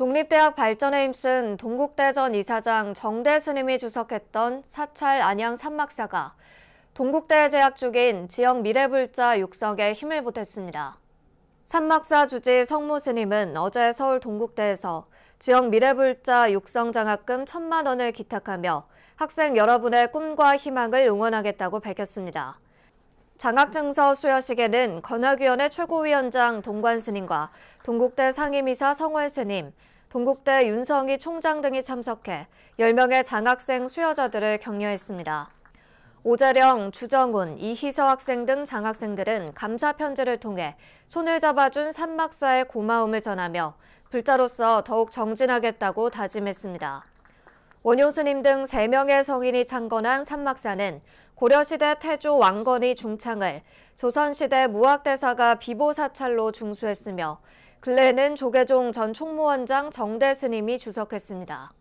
종립대학 발전에 힘쓴 동국대전 이사장 정대 스님이 주석했던 사찰 안양 산막사가 동국대 재학 중인 지역 미래불자 육성에 힘을 보탰습니다. 산막사 주지 성모 스님은 어제 서울 동국대에서 지역 미래불자 육성 장학금 천만 원을 기탁하며 학생 여러분의 꿈과 희망을 응원하겠다고 밝혔습니다. 장학증서 수여식에는 권역위원회 최고위원장 동관 스님과 동국대 상임이사 성월 스님, 동국대 윤성희 총장 등이 참석해 10명의 장학생 수여자들을 격려했습니다. 오재령, 주정훈, 이희서 학생 등 장학생들은 감사 편지를 통해 손을 잡아준 산막사의 고마움을 전하며 불자로서 더욱 정진하겠다고 다짐했습니다. 원효스님 등 3명의 성인이 창건한 산막사는 고려시대 태조 왕건이 중창을 조선시대 무학대사가 비보사찰로 중수했으며 근래에는 조계종 전 총무원장 정대 스님이 주석했습니다.